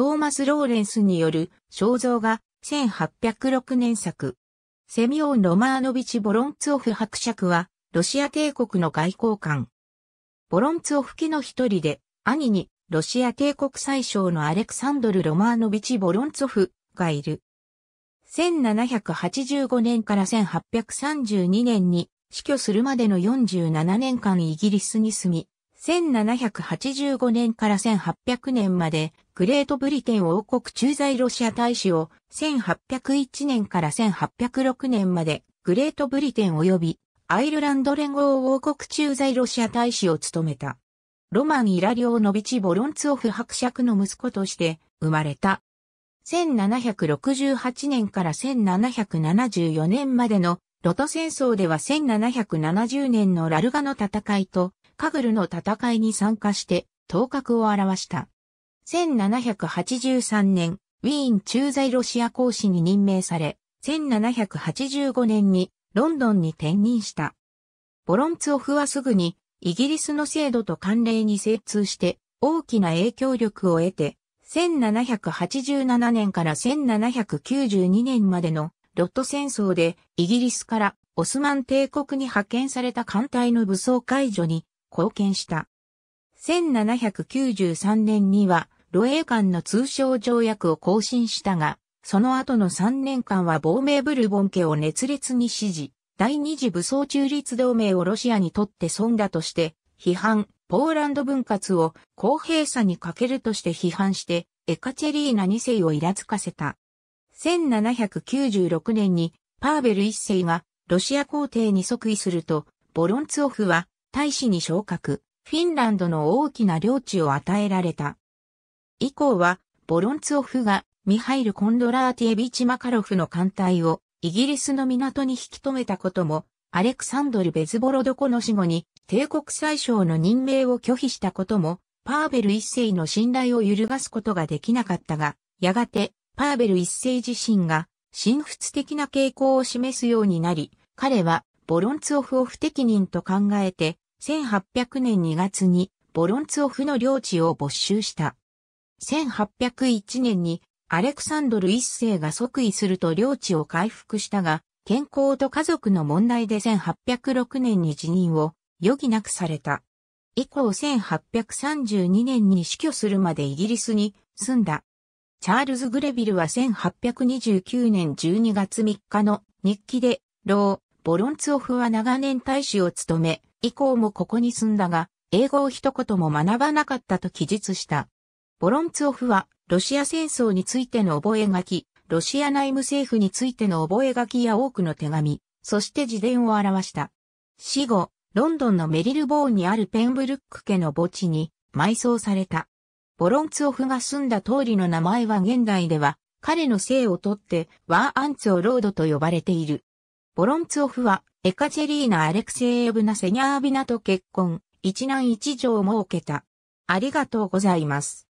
トーマス・ローレンスによる肖像画1806年作。セミオン・ロマーノビチ・ボロンツオフ伯爵は、ロシア帝国の外交官。ボロンツオフ家の一人で、兄に、ロシア帝国最小のアレクサンドル・ロマーノビチ・ボロンツオフがいる。1785年から1832年に死去するまでの47年間イギリスに住み、1785年から1800年まで、グレートブリテン王国駐在ロシア大使を、1801年から1806年まで、グレートブリテン及び、アイルランド連合王国駐在ロシア大使を務めた。ロマン・イラリオノビチ・ボロンツオフ伯爵の息子として生まれた。1768年から1774年までのロト戦争では1770年のラルガの戦いとカグルの戦いに参加して頭角を現した。1783年、ウィーン駐在ロシア公使に任命され、1785年にロンドンに転任した。ボロンツオフはすぐにイギリスの制度と慣例に精通して大きな影響力を得て、1787年から1792年までのロット戦争でイギリスからオスマン帝国に派遣された艦隊の武装解除に貢献した。1793年には、露営間の通商条約を更新したが、その後の3年間は亡命ブルボン家を熱烈に支持、第二次武装中立同盟をロシアにとって損だとして、批判、ポーランド分割を公平さに欠けるとして批判して、エカチェリーナ2世をイラつかせた。1796年にパーベル1世がロシア皇帝に即位すると、ボロンツオフは大使に昇格、フィンランドの大きな領地を与えられた。以降は、ボロンツオフがミハイル・コンドラーティエビチ・マカロフの艦隊をイギリスの港に引き止めたことも、アレクサンドル・ベズボロドコの死後に帝国宰相の任命を拒否したことも、パーベル一世の信頼を揺るがすことができなかったが、やがてパーベル一世自身が神仏的な傾向を示すようになり、彼はボロンツオフを不適任と考えて1800年2月にボロンツオフの領地を没収した。1801年にアレクサンドル一世が即位すると領地を回復したが、健康と家族の問題で1806年に辞任を余儀なくされた。以降1832年に死去するまでイギリスに住んだ。チャールズ・グレビルは1829年12月3日の日記で、ロー、ボロンツオフは長年大使を務め、以降もここに住んだが、英語を一言も学ばなかったと記述した。ボロンツオフは、ロシア戦争についての覚書、ロシア内務政府についての覚書や多くの手紙、そして自伝を表した。死後、ロンドンのメリルボーンにあるペンブルック家の墓地に埋葬された。ボロンツオフが住んだ通りの名前は現代では、彼の姓をとって、ワーアンツオロードと呼ばれている。ボロンツオフはエカチェリーナ・アレクセイエブナ・セニャービナと結婚、一男一女を設けた。ありがとうございます。